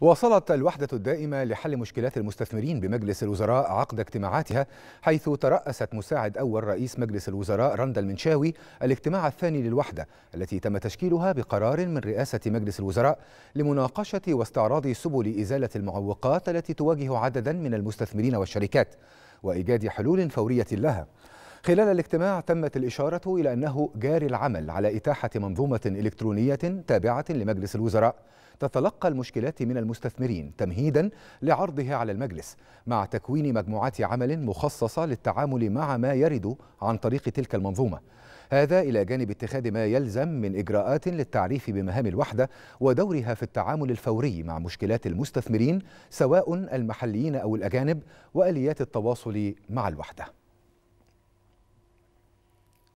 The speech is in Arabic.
وصلت الوحدة الدائمة لحل مشكلات المستثمرين بمجلس الوزراء عقد اجتماعاتها حيث ترأست مساعد أول رئيس مجلس الوزراء رندا المنشاوي الاجتماع الثاني للوحدة التي تم تشكيلها بقرار من رئاسة مجلس الوزراء لمناقشة واستعراض سبل إزالة المعوقات التي تواجه عددا من المستثمرين والشركات وإيجاد حلول فورية لها خلال الاجتماع تمت الإشارة إلى أنه جاري العمل على إتاحة منظومة إلكترونية تابعة لمجلس الوزراء تتلقى المشكلات من المستثمرين تمهيدا لعرضها على المجلس مع تكوين مجموعات عمل مخصصة للتعامل مع ما يرد عن طريق تلك المنظومة هذا إلى جانب اتخاذ ما يلزم من إجراءات للتعريف بمهام الوحدة ودورها في التعامل الفوري مع مشكلات المستثمرين سواء المحليين أو الأجانب وآليات التواصل مع الوحده